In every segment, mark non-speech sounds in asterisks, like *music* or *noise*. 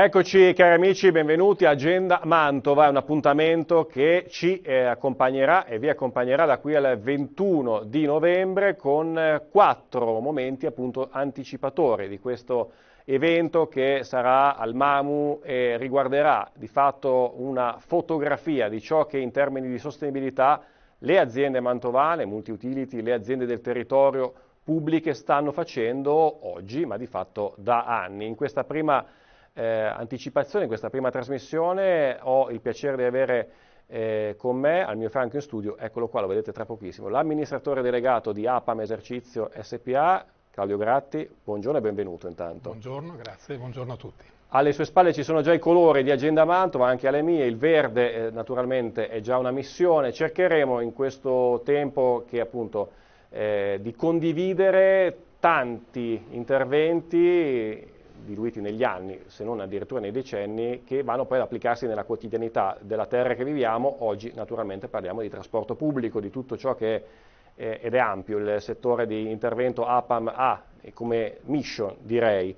Eccoci cari amici, benvenuti a Agenda Mantova, è un appuntamento che ci eh, accompagnerà e vi accompagnerà da qui al 21 di novembre con eh, quattro momenti appunto anticipatori di questo evento che sarà al MAMU e riguarderà di fatto una fotografia di ciò che in termini di sostenibilità le aziende mantovane, multiutility, le aziende del territorio pubbliche stanno facendo oggi, ma di fatto da anni. In questa prima eh, anticipazione di questa prima trasmissione ho il piacere di avere eh, con me al mio fianco in studio, eccolo qua, lo vedete tra pochissimo, l'amministratore delegato di APAM Esercizio SPA, Claudio Gratti, buongiorno e benvenuto intanto. Buongiorno, grazie, buongiorno a tutti. Alle sue spalle ci sono già i colori di Agenda Mantova, anche alle mie, il verde eh, naturalmente è già una missione, cercheremo in questo tempo che appunto eh, di condividere tanti interventi diluiti negli anni, se non addirittura nei decenni, che vanno poi ad applicarsi nella quotidianità della terra che viviamo. Oggi naturalmente parliamo di trasporto pubblico, di tutto ciò che è, ed è ampio, il settore di intervento APAM ha come mission direi.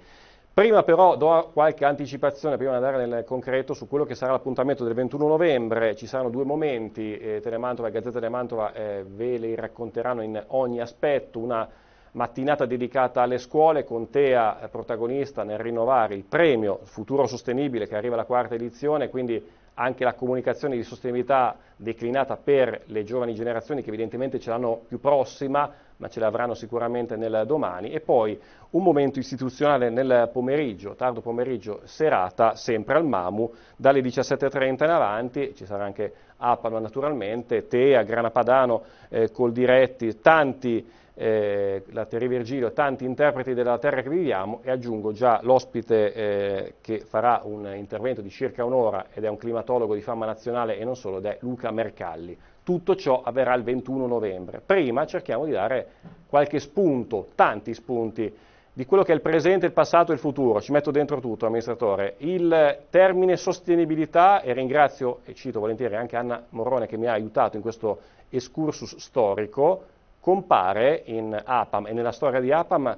Prima però do qualche anticipazione, prima di andare nel concreto, su quello che sarà l'appuntamento del 21 novembre, ci saranno due momenti, eh, Telemantova e Gazzetta Telemantova eh, ve li racconteranno in ogni aspetto, una mattinata dedicata alle scuole con Tea eh, protagonista nel rinnovare il premio Futuro Sostenibile che arriva alla quarta edizione, quindi anche la comunicazione di sostenibilità declinata per le giovani generazioni che evidentemente ce l'hanno più prossima, ma ce l'avranno sicuramente nel domani, e poi un momento istituzionale nel pomeriggio, tardo pomeriggio, serata, sempre al Mamu, dalle 17.30 in avanti, ci sarà anche Apano naturalmente, Tea, Grana Padano, eh, Diretti, tanti eh, la Teoria Virgilio, tanti interpreti della terra che viviamo e aggiungo già l'ospite eh, che farà un intervento di circa un'ora ed è un climatologo di fama nazionale e non solo, ed è Luca Mercalli. Tutto ciò avverrà il 21 novembre. Prima cerchiamo di dare qualche spunto, tanti spunti, di quello che è il presente, il passato e il futuro. Ci metto dentro tutto, amministratore. Il termine sostenibilità, e ringrazio e cito volentieri anche Anna Morrone che mi ha aiutato in questo excursus storico, compare in APAM e nella storia di APAM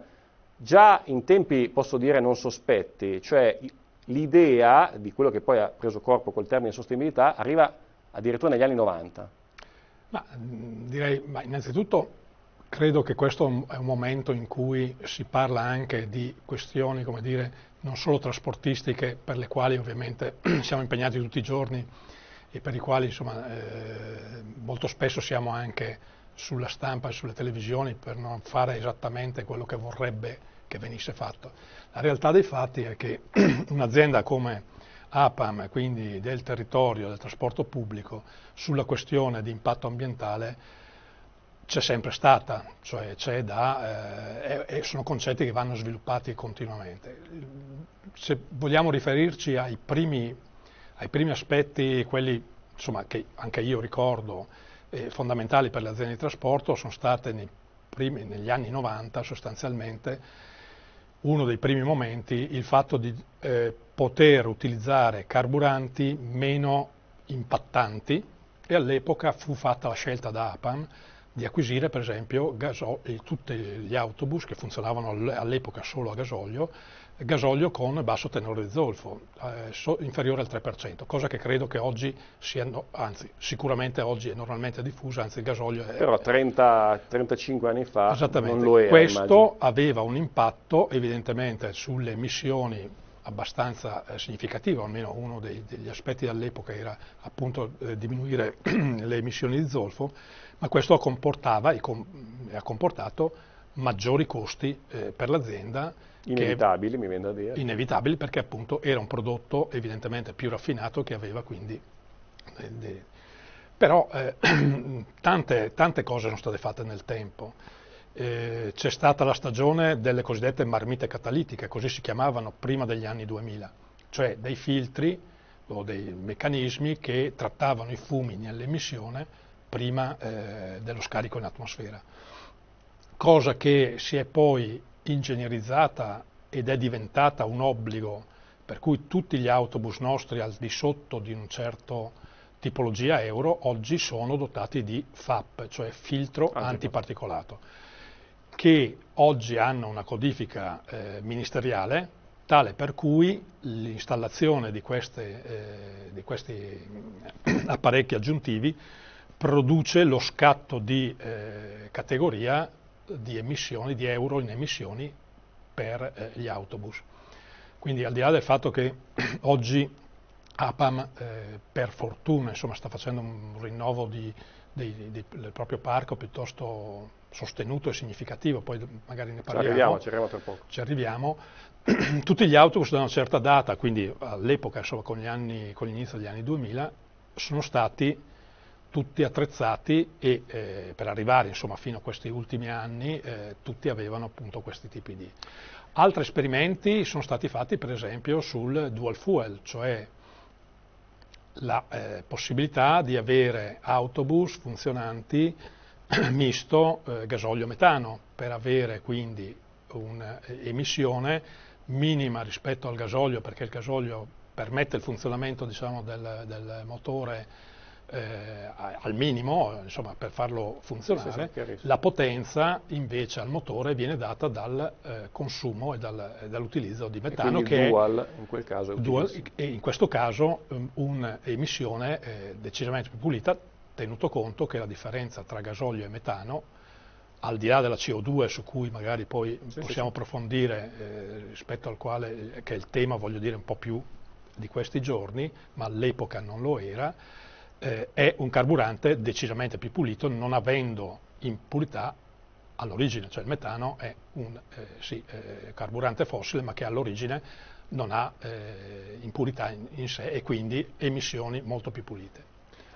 già in tempi, posso dire, non sospetti, cioè l'idea di quello che poi ha preso corpo col termine sostenibilità arriva addirittura negli anni 90. Ma, direi, ma innanzitutto credo che questo è un momento in cui si parla anche di questioni, come dire, non solo trasportistiche, per le quali ovviamente *clears throat* siamo impegnati tutti i giorni e per i quali insomma, eh, molto spesso siamo anche sulla stampa e sulle televisioni per non fare esattamente quello che vorrebbe che venisse fatto. La realtà dei fatti è che *clears throat* un'azienda come APAM, quindi del territorio, del trasporto pubblico, sulla questione di impatto ambientale c'è sempre stata, cioè c'è da, eh, e, sono concetti che vanno sviluppati continuamente. Se vogliamo riferirci ai primi, ai primi aspetti, quelli insomma, che anche io ricordo, eh, fondamentali per le aziende di trasporto sono state primi, negli anni 90 sostanzialmente uno dei primi momenti il fatto di eh, poter utilizzare carburanti meno impattanti e all'epoca fu fatta la scelta da APAM di acquisire per esempio gaso- tutti gli autobus che funzionavano all'epoca solo a gasolio gasolio con basso tenore di zolfo, eh, inferiore al 3%, cosa che credo che oggi sia, no, anzi sicuramente oggi è normalmente diffusa, anzi il gasolio è... Però 30, 35 anni fa non lo era. Questo immagino. aveva un impatto evidentemente sulle emissioni abbastanza eh, significativo, almeno uno dei, degli aspetti dell'epoca era appunto eh, diminuire *clears throat* le emissioni di zolfo, ma questo comportava e com ha comportato maggiori costi eh, per l'azienda. Inevitabili, mi viene da dire. Inevitabili perché appunto era un prodotto evidentemente più raffinato che aveva quindi... De, eh, de, però eh, *clears throat* tante, tante, cose sono state fatte nel tempo. Eh, c'è stata la stagione delle cosiddette marmite catalitiche, così si chiamavano prima degli anni 2000, cioè dei filtri o dei meccanismi che trattavano i fumi nell'emissione prima eh, dello scarico in atmosfera cosa che si è poi ingegnerizzata ed è diventata un obbligo, per cui tutti gli autobus nostri al di sotto di un certo tipologia euro oggi sono dotati di FAP, cioè filtro antiparticolato, che oggi hanno una codifica eh, ministeriale tale per cui l'installazione di, eh, di questi eh, *coughs* apparecchi aggiuntivi produce lo scatto di eh, categoria di emissioni, di euro in emissioni per eh, gli autobus. Quindi al di là del fatto che *clears throat* oggi APAM eh, per fortuna insomma, sta facendo un rinnovo di, di, di, del proprio parco piuttosto sostenuto e significativo, poi magari ne parliamo. Ci arriviamo, ci arriviamo, ci arriviamo. *clears throat* Tutti gli autobus da una certa data, quindi all'epoca, con, con l'inizio degli anni 2000, sono stati tutti attrezzati e eh, per arrivare insomma, fino a questi ultimi anni eh, tutti avevano appunto questi tipi di. Altri esperimenti sono stati fatti per esempio sul dual fuel, cioè la eh, possibilità di avere autobus funzionanti *clears throat* misto eh, gasolio-metano per avere quindi un'emissione minima rispetto al gasolio perché il gasolio permette il funzionamento diciamo, del, del motore eh, al minimo, insomma, per farlo funzionare, sì, sì, la potenza invece al motore viene data dal eh, consumo e, dal, dall'utilizzo di metano che dual, è, in quel caso dual, e in questo caso um, un'emissione eh, decisamente più pulita tenuto conto che la differenza tra gasolio e metano al di là della CO2 su cui magari poi sì, possiamo approfondire eh, rispetto al quale eh, che è il tema voglio dire un po' più di questi giorni ma all'epoca non lo era eh, è un carburante decisamente più pulito non avendo impurità all'origine, cioè il metano è un eh, sì, eh, carburante fossile ma che all'origine non ha eh, impurità in, in sé e quindi emissioni molto più pulite.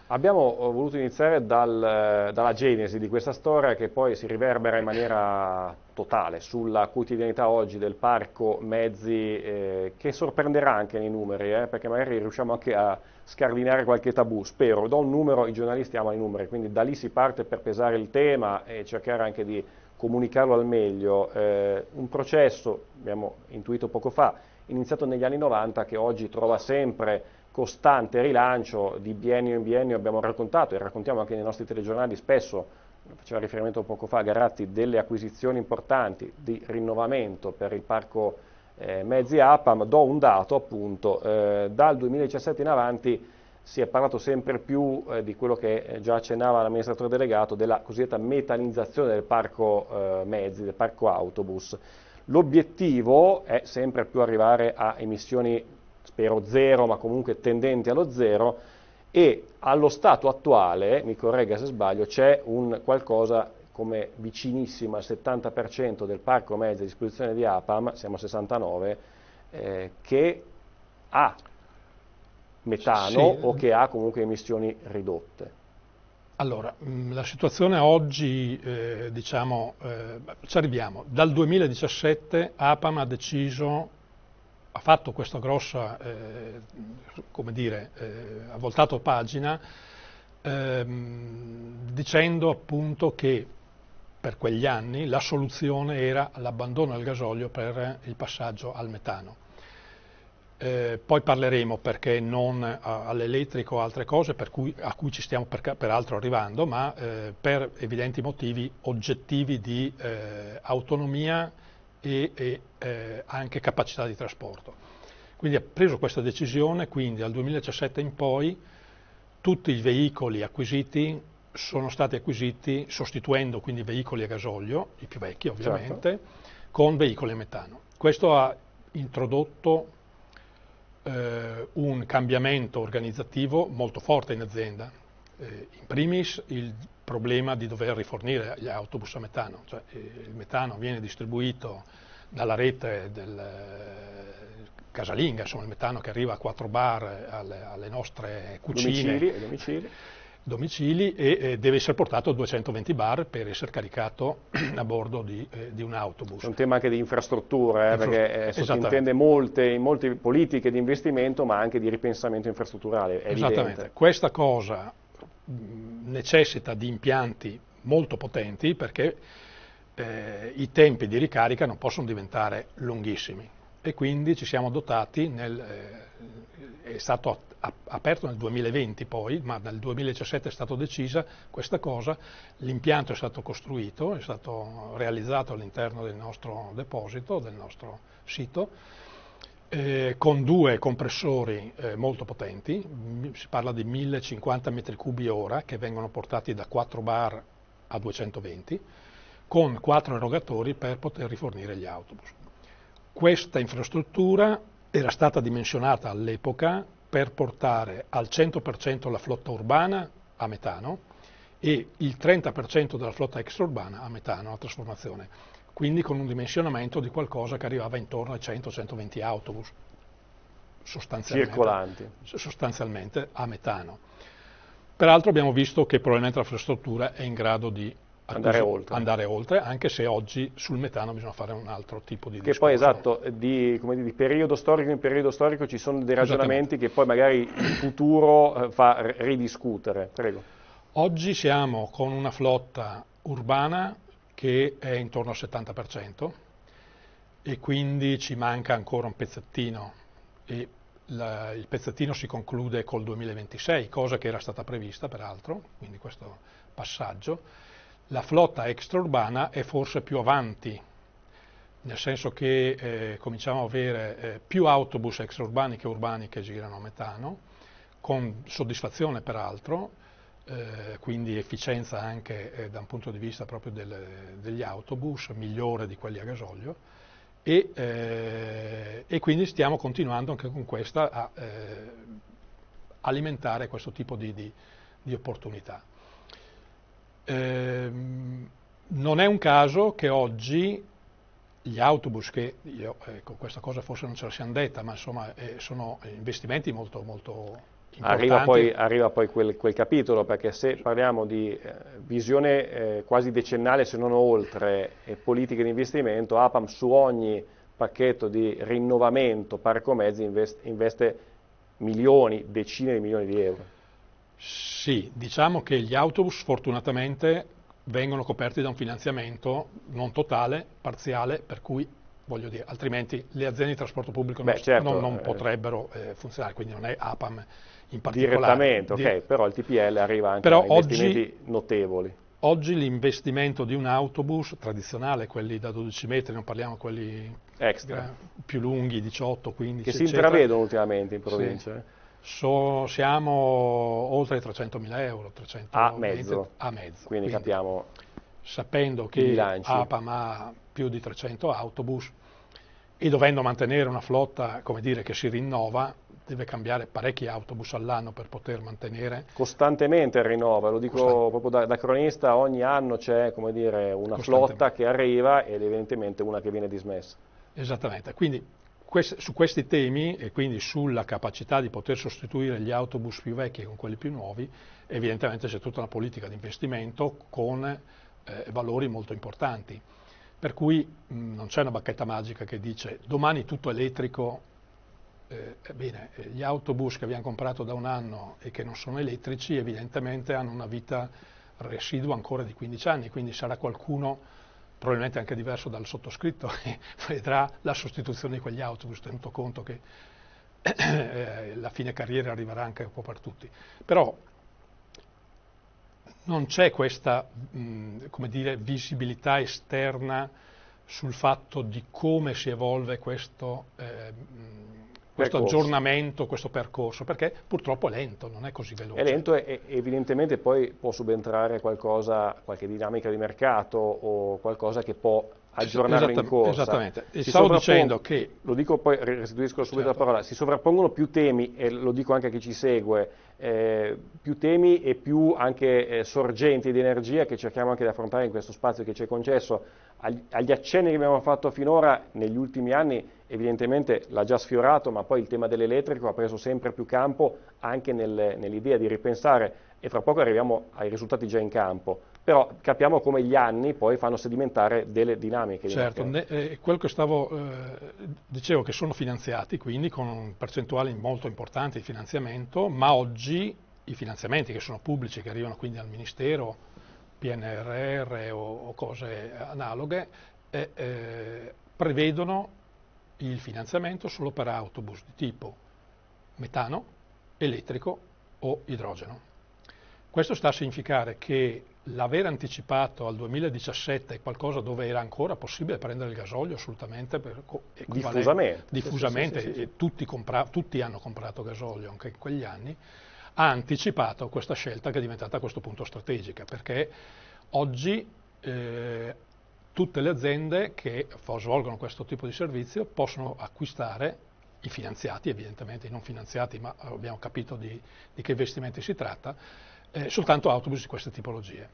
Abbiamo eh, voluto iniziare dal, eh, dalla genesi di questa storia che poi si riverbera in maniera totale sulla quotidianità oggi del parco mezzi eh, che sorprenderà anche nei numeri eh, perché magari riusciamo anche a scardinare qualche tabù, spero, do un numero, i giornalisti amano i numeri, quindi da lì si parte per pesare il tema e cercare anche di comunicarlo al meglio, eh, un processo, abbiamo intuito poco fa, iniziato negli anni 90 che oggi trova sempre costante rilancio di biennio in biennio, abbiamo raccontato e raccontiamo anche nei nostri telegiornali spesso, faceva riferimento poco fa Garatti, delle acquisizioni importanti di rinnovamento per il parco eh, mezzi APAM, do un dato appunto, eh, dal 2017 in avanti si è parlato sempre più eh, di quello che eh, già accennava l'amministratore delegato, della cosiddetta metanizzazione del parco eh, mezzi, del parco autobus. L'obiettivo è sempre più arrivare a emissioni spero zero, ma comunque tendenti allo zero, e allo stato attuale, mi corregga se sbaglio, c'è un qualcosa come vicinissimo al 70% del parco mezzo a disposizione di APAM, siamo a 69, eh, che ha metano sì. o che ha comunque emissioni ridotte. Allora, mm, la situazione oggi, eh, diciamo, eh, ci arriviamo. Dal 2017 APAM ha deciso ha fatto questa grossa, eh, come dire, eh, ha voltato pagina ehm, dicendo appunto che per quegli anni la soluzione era l'abbandono al gasolio per il passaggio al metano. Eh, poi parleremo perché non all'elettrico o altre cose cui, a cui ci stiamo per, peraltro arrivando, ma eh, per evidenti motivi oggettivi di eh, autonomia e, e eh, anche capacità di trasporto. Quindi ha preso questa decisione, quindi dal 2017 in poi tutti i veicoli acquisiti sono stati acquisiti sostituendo quindi veicoli a gasolio, i più vecchi certo. ovviamente, certo. con veicoli a metano. Questo ha introdotto eh, un cambiamento organizzativo molto forte in azienda. Eh, in primis il problema di dover rifornire gli autobus a metano, cioè, eh, il metano viene distribuito dalla rete del eh, casalinga, insomma il metano che arriva a quattro bar alle, alle nostre cucine. Domicili, domicili domicili e deve essere portato a 220 bar per essere caricato *clears throat* a bordo di, eh, di un autobus. È un tema anche di infrastrutture, eh, perché eh, sottintende molte, molte politiche di investimento ma anche di ripensamento infrastrutturale. Esattamente, questa cosa necessita di impianti molto potenti perché eh, i tempi di ricarica non possono diventare lunghissimi e quindi ci siamo dotati, nel, eh, è stato aperto nel 2020 poi, ma dal 2017 è stata decisa questa cosa, l'impianto è stato costruito, è stato realizzato all'interno del nostro deposito, del nostro sito, eh, con due compressori eh, molto potenti, si parla di 1050 metri cubi ora che vengono portati da 4 bar a 220, con 4 erogatori per poter rifornire gli autobus. Questa infrastruttura era stata dimensionata all'epoca per portare al 100% la flotta urbana a metano e il 30% della flotta extraurbana a metano, a trasformazione quindi con un dimensionamento di qualcosa che arrivava intorno ai 100-120 autobus, sostanzialmente, circolanti. sostanzialmente a metano. Peraltro abbiamo visto che probabilmente l'infrastruttura è in grado di Andare oltre. andare oltre. anche se oggi sul metano bisogna fare un altro tipo di discorso. Che poi esatto, di, dire, di periodo storico in periodo storico ci sono dei ragionamenti che poi magari il futuro eh, fa ridiscutere. Prego. Oggi siamo con una flotta urbana che è intorno al 70% e quindi ci manca ancora un pezzettino e la, il pezzettino si conclude col 2026, cosa che era stata prevista peraltro, quindi questo passaggio. La flotta extraurbana è forse più avanti, nel senso che eh, cominciamo a avere eh, più autobus extraurbani che urbani che girano a metano, con soddisfazione peraltro, eh, quindi efficienza anche eh, da un punto di vista proprio del, degli autobus, migliore di quelli a gasolio, e, eh, e quindi stiamo continuando anche con questa a eh, alimentare questo tipo di, di, di opportunità. Ehm, non è un caso che oggi gli autobus che, io, ecco, questa cosa forse non ce la siamo detta, ma insomma eh, sono investimenti molto, molto Arriva poi, arriva poi quel, quel, capitolo, perché se parliamo di eh, visione eh, quasi decennale, se non oltre, e politiche di investimento, APAM su ogni pacchetto di rinnovamento parco mezzi invest, investe milioni, decine di milioni di euro. Sì, diciamo che gli autobus fortunatamente vengono coperti da un finanziamento non totale, parziale, per cui voglio dire, altrimenti le aziende di trasporto pubblico Beh, non, certo, non, non eh, potrebbero eh, funzionare, quindi non è APAM in particolare. Direttamente, ok, però il TPL arriva anche però a investimenti notevoli. Oggi l'investimento di un autobus tradizionale, quelli da 12 metri, non parliamo quelli Extra. più lunghi, 18, 15, Che eccetera, si intravedono ultimamente in provincia. Sì. Eh? So, siamo oltre i 300.000 euro, 300 a, mezzo. a mezzo. Quindi, quindi capiamo. Sapendo che APAM ha più di 300 autobus e dovendo mantenere una flotta dire, che si rinnova, deve cambiare parecchi autobus all'anno per poter mantenere. Costantemente rinnova, lo dico Costan proprio da, da, cronista, ogni anno c'è una flotta che arriva ed evidentemente una che viene dismessa. Esattamente, quindi quest su questi temi e quindi sulla capacità di poter sostituire gli autobus più vecchi con quelli più nuovi, evidentemente c'è tutta una politica di investimento con eh, valori molto importanti. Per cui mh, mm, non c'è una bacchetta magica che dice domani tutto elettrico, eh, bene, eh, gli autobus che abbiamo comprato da un anno e che non sono elettrici evidentemente hanno una vita residua ancora di 15 anni, quindi sarà qualcuno probabilmente anche diverso dal sottoscritto, *laughs* che vedrà la sostituzione di quegli autobus, tenuto conto che *coughs* eh, la fine carriera arriverà anche un po' per tutti. Però non c'è questa mh, dire, visibilità esterna sul fatto di come si evolve questo, eh, questo aggiornamento, questo percorso, perché purtroppo è lento, non è così veloce. È lento e evidentemente poi può subentrare qualcosa, qualche dinamica di mercato o qualcosa che può aggiornarlo Esatta, in esatto, corsa. Esattamente, e stavo dicendo che... Lo dico poi, restituisco subito certo. la parola, si sovrappongono più temi, e lo dico anche a chi ci segue, eh, più temi e più anche eh, sorgenti di energia che cerchiamo anche di affrontare in questo spazio che ci è concesso. Agli, agli accenni che abbiamo fatto finora, negli ultimi anni, evidentemente l'ha già sfiorato, ma poi il tema dell'elettrico ha preso sempre più campo anche nel, nell'idea di ripensare e fra poco arriviamo ai risultati già in campo però capiamo come gli anni poi fanno sedimentare delle dinamiche. Certo, ne, eh, quello che stavo, eh, dicevo che sono finanziati quindi con percentuali molto importanti di finanziamento, ma oggi i finanziamenti che sono pubblici, che arrivano quindi al Ministero, PNRR o, o cose analoghe, eh, eh, prevedono il finanziamento solo per autobus di tipo metano, elettrico o idrogeno. Questo sta a significare che l'aver anticipato al 2017 qualcosa dove era ancora possibile prendere il gasolio assolutamente per, diffusamente, diffusamente sì, sì, sì, tutti, compra, tutti, hanno comprato gasolio anche in quegli anni, ha anticipato questa scelta che è diventata a questo punto strategica perché oggi eh, tutte le aziende che svolgono questo tipo di servizio possono acquistare i finanziati, evidentemente i non finanziati, ma abbiamo capito di, di che investimenti si tratta, eh, soltanto autobus di queste tipologie,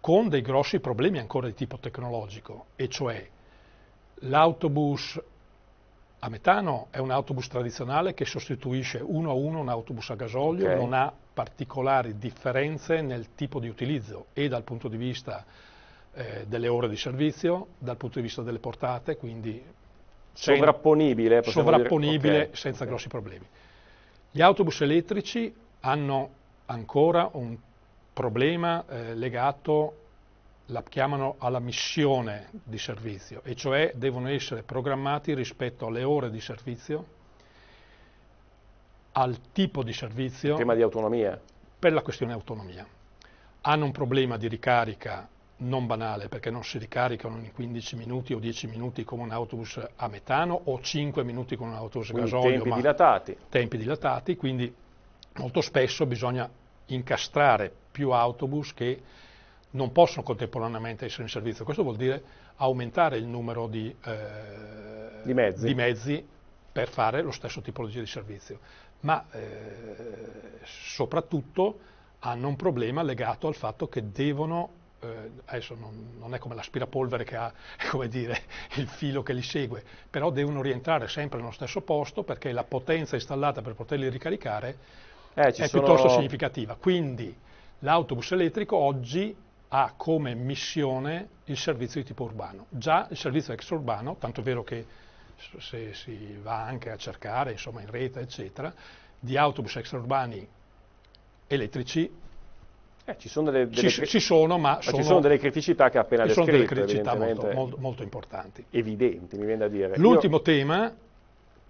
con dei grossi problemi ancora di tipo tecnologico, e cioè l'autobus a metano è un autobus tradizionale che sostituisce uno a uno un autobus a gasolio, okay. non ha particolari differenze nel tipo di utilizzo e dal punto di vista eh, delle ore di servizio, dal punto di vista delle portate, quindi sovrapponibile, sovrapponibile okay. senza okay. grossi problemi. Gli autobus elettrici hanno ancora un problema eh, legato, la chiamano alla missione di servizio, e cioè devono essere programmati rispetto alle ore di servizio, al tipo di servizio. Il tema di autonomia. Per la questione autonomia. Hanno un problema di ricarica non banale perché non si ricaricano in 15 minuti o 10 minuti come un autobus a metano o 5 minuti con un autobus a gasolio. Tempi dilatati. Tempi dilatati, quindi molto spesso bisogna incastrare più autobus che non possono contemporaneamente essere in servizio. Questo vuol dire aumentare il numero di, eh, di, mezzi. di mezzi. per fare lo stesso tipologia di servizio, ma eh, soprattutto hanno un problema legato al fatto che devono eh, adesso non, non, è come l'aspirapolvere che ha *laughs* dire, il filo che li segue, però devono rientrare sempre nello stesso posto perché la potenza installata per poterli ricaricare eh, è sono... piuttosto significativa. Quindi l'autobus elettrico oggi ha come missione il servizio di tipo urbano. Già il servizio extraurbano, tanto è vero che se si va anche a cercare, insomma in rete, eccetera, di autobus extraurbani elettrici, eh, ci, sono delle, delle ci, ci sono, ma, ma sono, ci sono delle criticità che ha appena descritto. Ci sono delle criticità molto, molto, molto importanti. Evidenti, mi viene da dire. L'ultimo Io... tema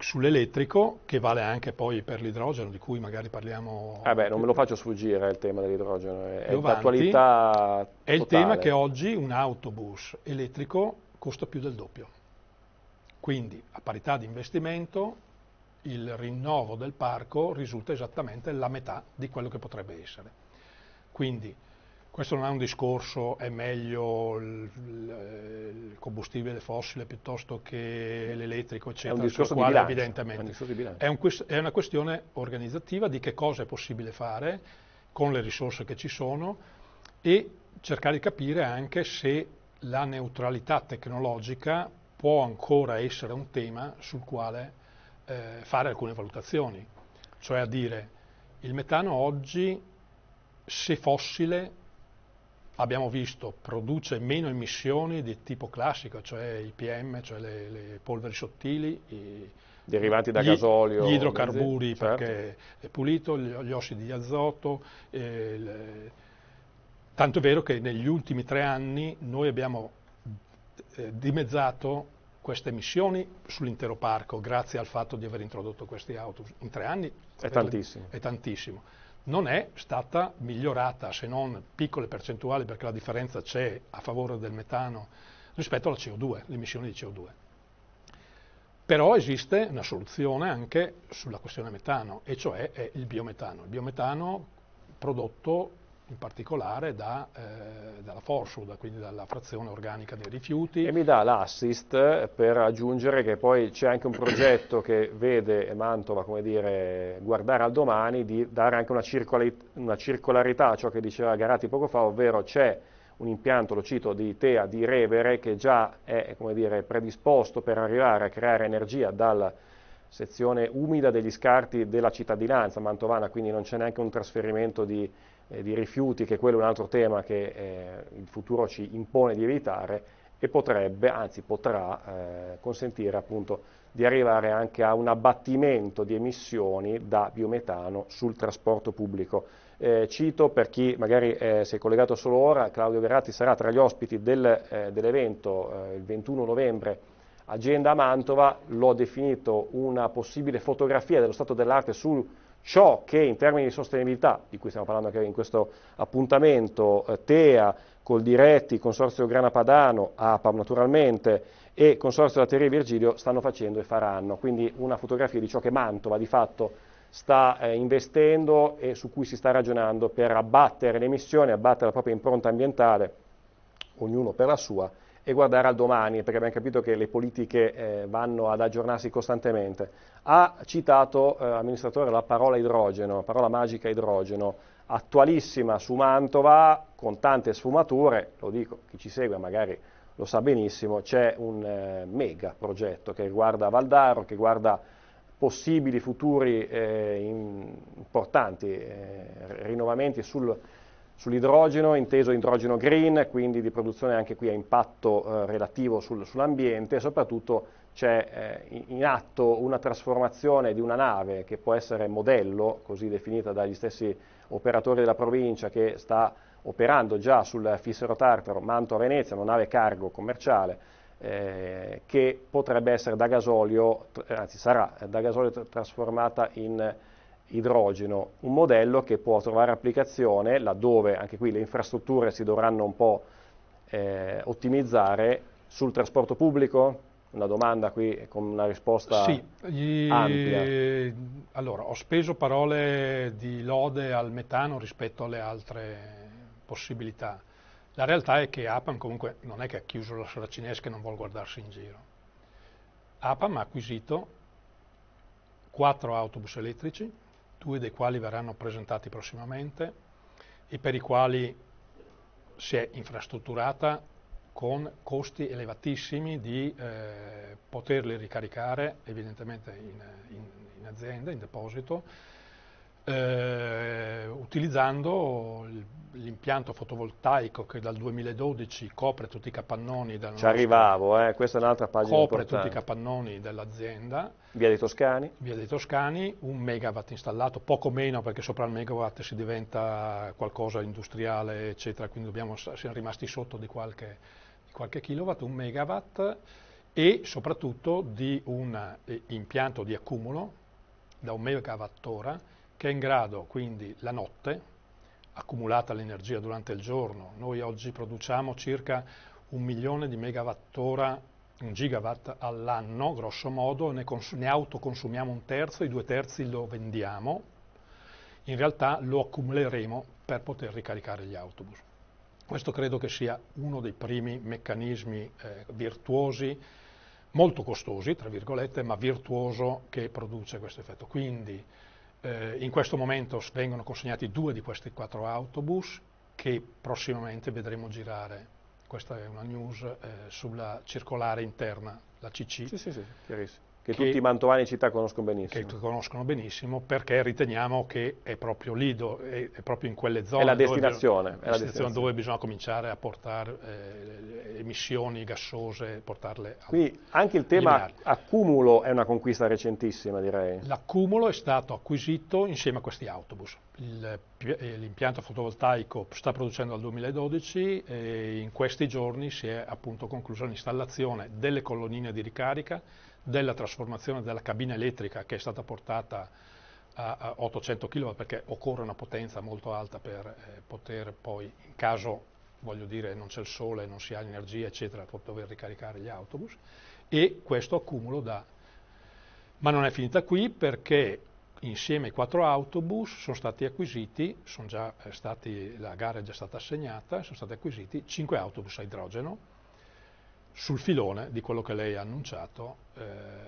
sull'elettrico, che vale anche poi per l'idrogeno, di cui magari parliamo... Eh beh, non me lo faccio sfuggire eh, il tema dell'idrogeno, è l'attualità È il tema che oggi un autobus elettrico costa più del doppio. Quindi, a parità di investimento, il rinnovo del parco risulta esattamente la metà di quello che potrebbe essere. Quindi, questo non è un discorso, è meglio il, il combustibile fossile piuttosto che l'elettrico, eccetera. È un discorso quale, di bilancio, evidentemente. È, discorso di è, un, è una questione organizzativa di che cosa è possibile fare con le risorse che ci sono e cercare di capire anche se la neutralità tecnologica può ancora essere un tema sul quale eh, fare alcune valutazioni. Cioè a dire, il metano oggi, se fossile, abbiamo visto produce meno emissioni di tipo classico, cioè i PM, cioè le, le polveri sottili, i, derivati da gli, gasolio, gli idrocarburi certo. perché è pulito, gli, gli ossidi di azoto, eh, le, tanto è vero che negli ultimi tre anni noi abbiamo eh, dimezzato queste emissioni sull'intero parco grazie al fatto di aver introdotto questi auto in tre anni. È tantissimo. Le, è tantissimo non è stata migliorata se non piccole percentuali perché la differenza c'è a favore del metano rispetto alla CO2, l'emissione di CO2. Però esiste una soluzione anche sulla questione metano e cioè è il biometano. Il biometano prodotto in particolare da, eh, dalla Forsud, quindi dalla frazione organica dei rifiuti. E mi dà l'assist eh, per aggiungere che poi c'è anche un progetto che vede Mantova dire, guardare al domani, di dare anche una, circoli, una circolarità a ciò che diceva Garati poco fa, ovvero c'è un impianto, lo cito, di TEA di Revere che già è dire, predisposto per arrivare a creare energia dalla sezione umida degli scarti della cittadinanza mantovana, quindi non c'è neanche un trasferimento di eh, di rifiuti, che quello è un altro tema che eh, il futuro ci impone di evitare, e potrebbe, anzi potrà, eh, consentire appunto di arrivare anche a un abbattimento di emissioni da biometano sul trasporto pubblico. Eh, cito per chi magari eh, si è collegato solo ora, Claudio Verratti sarà tra gli ospiti del, eh, dell'evento il 21 novembre Agenda Mantova, l'ho definito una possibile fotografia dello stato dell'arte sul ciò che in termini di sostenibilità, di cui stiamo parlando anche in questo appuntamento, eh, TEA, Coldiretti, Consorzio Grana Padano, APAM naturalmente, e Consorzio Latteria Virgilio stanno facendo e faranno. Quindi una fotografia di ciò che Mantova di fatto sta eh, investendo e su cui si sta ragionando per abbattere le emissioni, abbattere la propria impronta ambientale, ognuno per la sua, e guardare al domani, perché abbiamo capito che le politiche eh, vanno ad aggiornarsi costantemente. Ha citato, eh, amministratore, la parola idrogeno, la parola magica idrogeno, attualissima su Mantova, con tante sfumature, lo dico, chi ci segue magari lo sa benissimo, c'è un eh, mega progetto che riguarda Valdaro, che guarda possibili futuri eh, importanti eh, rinnovamenti sul sull'idrogeno, inteso idrogeno green, quindi di produzione anche qui a impatto eh, relativo sul, sull'ambiente e soprattutto c'è eh, in atto una trasformazione di una nave che può essere modello, così definita dagli stessi operatori della provincia che sta operando già sul Fissero Tartaro, Manto a Venezia, una nave cargo commerciale, eh, che potrebbe essere da gasolio, anzi sarà eh, da gasolio trasformata in idrogeno, un modello che può trovare applicazione laddove anche qui le infrastrutture si dovranno un po' eh, ottimizzare sul trasporto pubblico? Una domanda qui con una risposta sì, gli... ampia. Allora, ho speso parole di lode al metano rispetto alle altre possibilità. La realtà è che APAM comunque non è che ha chiuso la cinesca e non vuole guardarsi in giro. APAM ha acquisito 4 autobus elettrici, due dei quali verranno presentati prossimamente e per i quali si è infrastrutturata con costi elevatissimi di eh, poterli ricaricare evidentemente in, in, in azienda, in deposito, eh, utilizzando l'impianto fotovoltaico che dal 2012 copre tutti i capannoni. Del Ci arrivavo, eh, questa è un'altra pagina Copre importante. tutti i capannoni dell'azienda. Via dei Toscani. Via dei Toscani, un megawatt installato, poco meno perché sopra il megawatt si diventa qualcosa industriale, eccetera, quindi dobbiamo, siamo rimasti sotto di qualche, di qualche kilowatt, un megawatt e soprattutto di un eh, impianto di accumulo da un megawatt ora che è in grado quindi la notte, accumulata l'energia durante il giorno, noi oggi produciamo circa un milione di megawattora, un gigawatt all'anno, grosso modo, ne, ne autoconsumiamo un terzo, i due terzi lo vendiamo, in realtà lo accumuleremo per poter ricaricare gli autobus. Questo credo che sia uno dei primi meccanismi eh, virtuosi, molto costosi, tra virgolette, ma virtuoso che produce questo effetto. Quindi eh, in questo momento vengono consegnati due di questi quattro autobus che prossimamente vedremo girare. Questa è una news eh, sulla circolare interna, la CC. Sì, sì, sì, chiarissimo che, che, tutti i mantovani in città conoscono benissimo. Che conoscono benissimo perché riteniamo che è proprio lì, do, è, è, proprio in quelle zone. È la destinazione. Dove, è la destinazione dove bisogna cominciare a portare eh, emissioni gassose, portarle a Quindi anche il tema eliminare. accumulo è una conquista recentissima direi. L'accumulo è stato acquisito insieme a questi autobus. Eh, l'impianto fotovoltaico sta producendo dal 2012 e in questi giorni si è appunto conclusa l'installazione delle colonnine di ricarica della trasformazione della cabina elettrica che è stata portata a 800 kW perché occorre una potenza molto alta per eh, poter poi, in caso voglio dire, non c'è il sole, non si ha energia, eccetera, per dover ricaricare gli autobus, e questo accumulo da... Ma non è finita qui perché insieme ai quattro autobus sono stati acquisiti, sono eh, stati, la gara è già stata assegnata, sono stati acquisiti cinque autobus a idrogeno, sul filone di quello che lei ha annunciato, eh,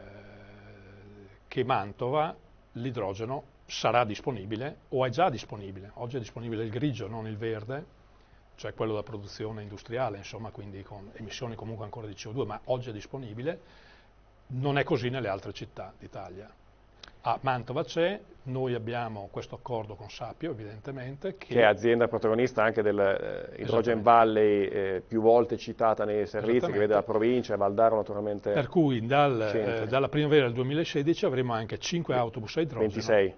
che Mantova l'idrogeno sarà disponibile o è già disponibile. Oggi è disponibile il grigio, non il verde, cioè quello da produzione industriale, insomma, quindi con emissioni comunque ancora di CO2, ma oggi è disponibile. Non è così nelle altre città d'Italia. A Mantova c'è, noi abbiamo questo accordo con Sapio evidentemente. Che, che è azienda protagonista anche del eh, Valley eh, più volte citata nei servizi che vede la provincia, Valdaro naturalmente. Per cui dal, eh, dalla primavera del 2016 avremo anche 5 autobus a idrogeno. 26.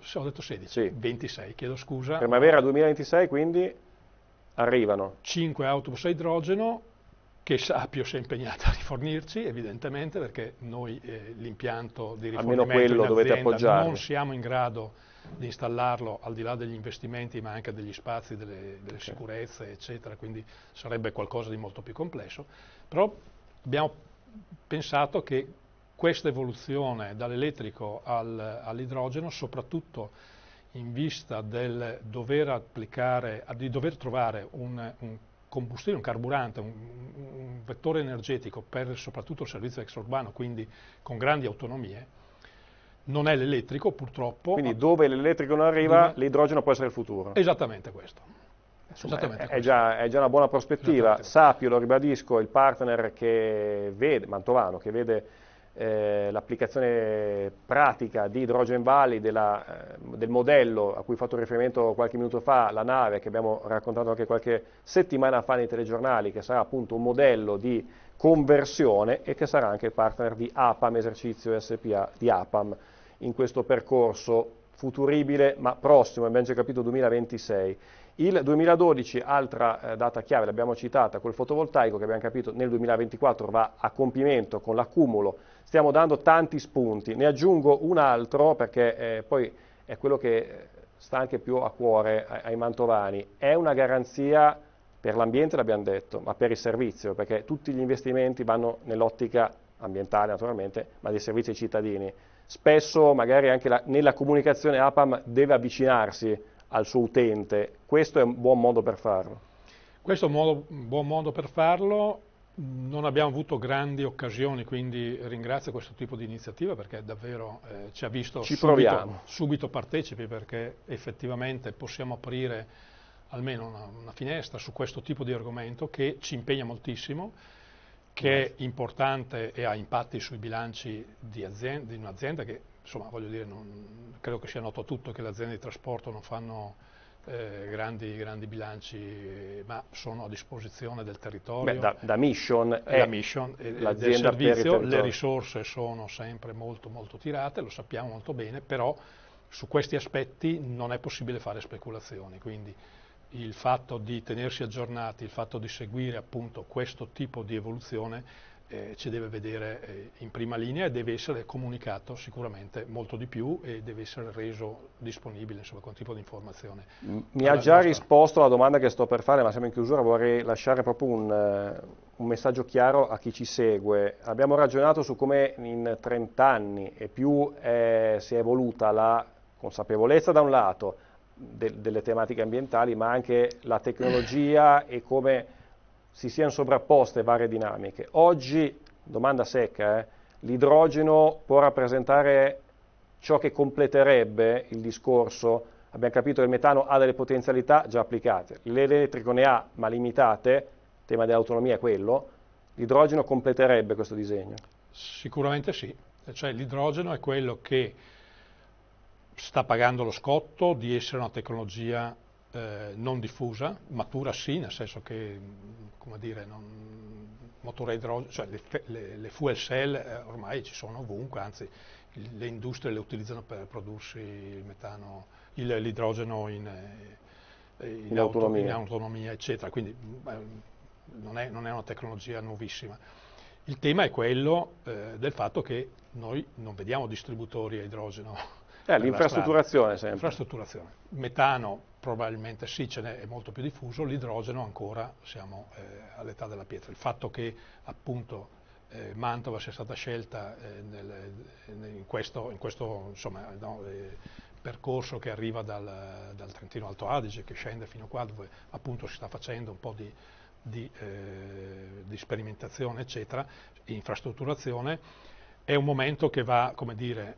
Sì, ho detto 16, sì. 26, chiedo scusa. Primavera 2026 quindi arrivano. 5 autobus a idrogeno che Sapio si è impegnata a rifornirci, evidentemente, perché noi eh, l'impianto di rifornimento non siamo in grado di installarlo al di là degli investimenti ma anche degli spazi, delle, delle okay. sicurezze eccetera, quindi sarebbe qualcosa di molto più complesso, però abbiamo pensato che questa evoluzione dall'elettrico al, all'idrogeno, soprattutto in vista del dover applicare, di dover trovare un, un combustibile, un carburante, un, un vettore energetico per soprattutto il servizio extraurbano, quindi con grandi autonomie, non è l'elettrico purtroppo. Quindi dove l'elettrico non arriva, l'idrogeno può essere il futuro. Esattamente questo. Insomma, cioè, è, È, già, è, già, una buona prospettiva. Sapio, lo ribadisco, il partner che vede, Mantovano, che vede eh, l'applicazione pratica di Hydrogen Valley della, eh, del modello a cui ho fatto riferimento qualche minuto fa, la nave che abbiamo raccontato anche qualche settimana fa nei telegiornali, che sarà appunto un modello di conversione e che sarà anche partner di APAM, esercizio SPA di APAM, in questo percorso futuribile ma prossimo, abbiamo già capito 2026. Il 2012, altra eh, data chiave, l'abbiamo citata, quel fotovoltaico che abbiamo capito nel 2024 va a compimento con l'accumulo, stiamo dando tanti spunti. Ne aggiungo un altro perché eh, poi è quello che eh, sta anche più a cuore ai, ai mantovani, è una garanzia per l'ambiente l'abbiamo detto, ma per il servizio, perché tutti gli investimenti vanno nell'ottica ambientale naturalmente, ma dei servizi ai cittadini. Spesso magari anche la, nella comunicazione APAM deve avvicinarsi al suo utente. Questo è un buon modo per farlo. Questo è un, modo, buon modo per farlo. Non abbiamo avuto grandi occasioni, quindi ringrazio questo tipo di iniziativa perché davvero eh, ci ha visto ci subito, subito partecipi perché effettivamente possiamo aprire almeno una, una, finestra su questo tipo di argomento che ci impegna moltissimo, che è importante e ha impatti sui bilanci di, azienda, di un'azienda che insomma voglio dire, non, credo che sia noto a tutto che le aziende di trasporto non fanno eh, grandi, grandi, bilanci, ma sono a disposizione del territorio. Beh, da, da, Mission eh, è la mission, l'azienda del servizio, le risorse sono sempre molto molto tirate, lo sappiamo molto bene, però su questi aspetti non è possibile fare speculazioni, quindi il fatto di tenersi aggiornati, il fatto di seguire appunto questo tipo di evoluzione eh, ci deve vedere eh, in prima linea e deve essere comunicato sicuramente molto di più e deve essere reso disponibile, insomma, quel tipo di informazione. Mi ha già nostra... risposto alla domanda che sto per fare, ma siamo in chiusura, vorrei lasciare proprio un, eh, un messaggio chiaro a chi ci segue. Abbiamo ragionato su come in 30 anni e più eh, si è evoluta la consapevolezza da un lato de delle tematiche ambientali, ma anche la tecnologia e come si siano sovrapposte varie dinamiche. Oggi, domanda secca, eh, l'idrogeno può rappresentare ciò che completerebbe il discorso. Abbiamo capito che il metano ha delle potenzialità già applicate, l'elettrico ne ha ma limitate, il tema dell'autonomia è quello, l'idrogeno completerebbe questo disegno? Sicuramente sì, cioè l'idrogeno è quello che sta pagando lo scotto di essere una tecnologia eh, non diffusa, matura sì, nel senso che, come dire, non, motore idrogeno, cioè le, le, le, fuel cell eh, ormai ci sono ovunque, anzi il, le industrie le utilizzano per prodursi l'idrogeno in, eh, in, in, auto, autonomia. in, autonomia. eccetera, quindi non è, non, è, una tecnologia nuovissima. Il tema è quello eh, del fatto che noi non vediamo distributori a idrogeno. Eh, l'infrastrutturazione sempre. Metano probabilmente sì, ce n'è, molto più diffuso, l'idrogeno ancora siamo eh, all'età della pietra. Il fatto che appunto eh, Mantova sia stata scelta eh, nel, eh, in questo, in questo insomma, no, eh, percorso che arriva dal, dal, Trentino Alto Adige, che scende fino a qua dove appunto si sta facendo un po' di, di, eh, di sperimentazione, eccetera, infrastrutturazione, è un momento che va, come dire,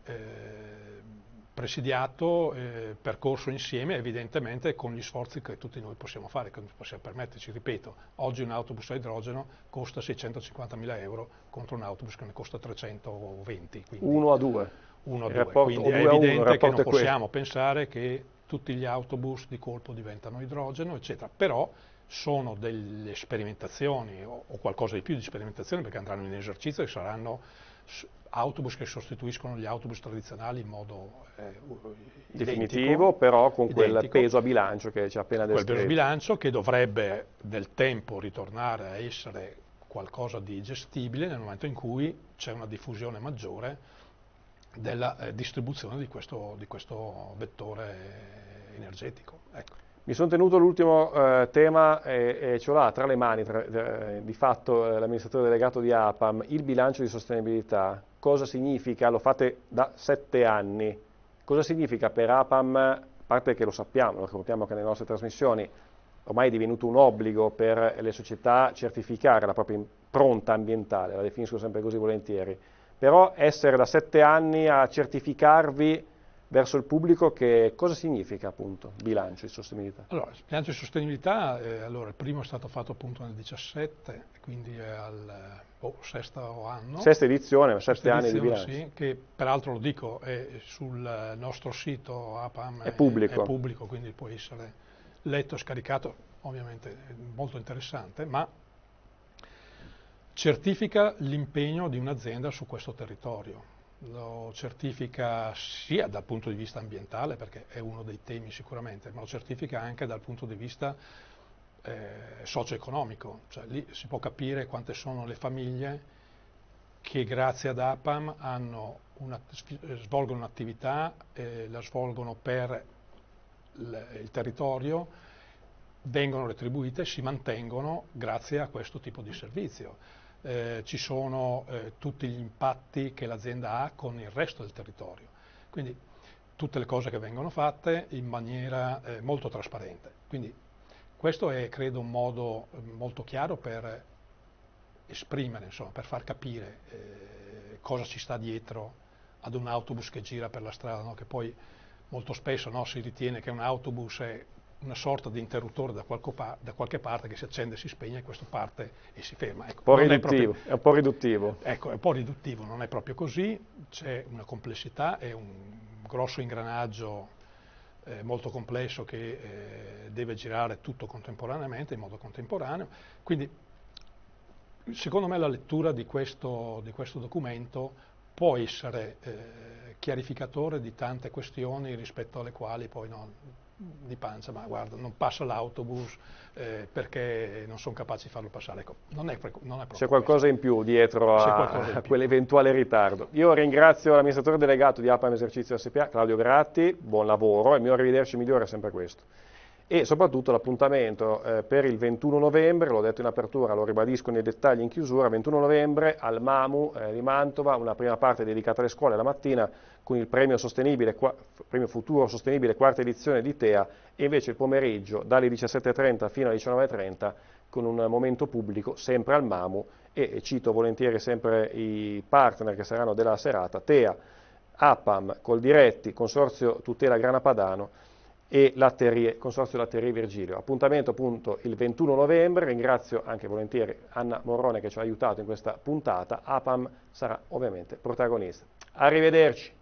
presidiato, eh, percorso insieme evidentemente con gli sforzi che tutti noi possiamo fare, che possiamo permetterci. Ripeto, oggi un autobus a idrogeno costa 650.000 euro contro un autobus che ne costa 320. Uno a due. Uno a due. Rapporto, quindi è evidente uno, che non possiamo pensare che tutti gli autobus di colpo diventano idrogeno, eccetera. Però sono delle sperimentazioni o, o qualcosa di più di sperimentazioni perché andranno in esercizio e saranno autobus che sostituiscono gli autobus tradizionali in modo eh, definitivo, però con identico. quel peso a bilancio che ci ha appena descritto. Quel peso a bilancio che dovrebbe nel tempo ritornare a essere qualcosa di gestibile nel momento in cui c'è una diffusione maggiore della eh, distribuzione di questo, di questo vettore eh, energetico. Ecco. Mi sono tenuto l'ultimo eh, tema e, e ce l'ha tra le mani, tra, eh, di fatto, eh, l'amministratore delegato di APAM, il bilancio di sostenibilità. Cosa significa? Lo fate da sette anni. Cosa significa per APAM, a parte che lo sappiamo, lo ricordiamo anche nelle nostre trasmissioni, ormai è divenuto un obbligo per le società certificare la propria impronta ambientale, la definisco sempre così volentieri, però essere da sette anni a certificarvi verso il pubblico che cosa significa appunto bilancio di sostenibilità? Allora, il bilancio di sostenibilità, eh, allora, il primo è stato fatto appunto nel 2017, quindi è al oh, sesto anno. Sesta edizione, sette anni di bilancio. Sì, che peraltro lo dico, è sul nostro sito APAM, è pubblico, è, è pubblico quindi può essere letto, scaricato, ovviamente molto interessante, ma certifica l'impegno di un'azienda su questo territorio lo certifica sia dal punto di vista ambientale, perché è uno dei temi sicuramente, ma lo certifica anche dal punto di vista eh, socio-economico, cioè lì si può capire quante sono le famiglie che grazie ad APAM una, eh, svolgono un'attività, eh, la svolgono per il territorio, vengono retribuite, si mantengono grazie a questo tipo di servizio. Eh, ci sono eh, tutti gli impatti che l'azienda ha con il resto del territorio. Quindi tutte le cose che vengono fatte in maniera eh, molto trasparente. Quindi questo è credo un modo eh, molto chiaro per esprimere, insomma, per far capire eh, cosa ci sta dietro ad un autobus che gira per la strada, no? che poi molto spesso no, si ritiene che un autobus è una sorta di interruttore da, pa da qualche parte che si accende, si spegne e questo parte e si ferma. Ecco, po è, proprio, è, un po' riduttivo. Ecco, è un po' riduttivo, non è proprio così, c'è una complessità, è un grosso ingranaggio eh, molto complesso che eh, deve girare tutto contemporaneamente, in modo contemporaneo. Quindi secondo me la lettura di questo, di questo documento può essere eh, chiarificatore di tante questioni rispetto alle quali poi no, di pancia, ma guarda, non passa l'autobus eh, perché non sono capace di farlo passare. Ecco, non è, non è C'è qualcosa questo. in più dietro a, a quell'eventuale ritardo. Io ringrazio l'amministratore delegato di APAM Esercizio SPA, Claudio Gratti, buon lavoro, e il mio arrivederci migliore è sempre questo e soprattutto l'appuntamento eh, per il 21 novembre, l'ho detto in apertura, lo ribadisco nei dettagli in chiusura, 21 novembre al MAMU eh, di Mantova, una prima parte dedicata alle scuole la mattina con il premio, premio, futuro sostenibile quarta edizione di TEA e invece il pomeriggio dalle 17.30 fino alle 19.30 con un momento pubblico sempre al MAMU e cito volentieri sempre i partner che saranno della serata, TEA, APAM, Coldiretti, Consorzio Tutela Grana Padano e Latterie, Consorzio Latterie Virgilio. Appuntamento appunto il 21 novembre, ringrazio anche volentieri Anna Morrone che ci ha aiutato in questa puntata, APAM sarà ovviamente protagonista. Arrivederci.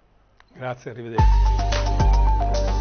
Grazie, arrivederci.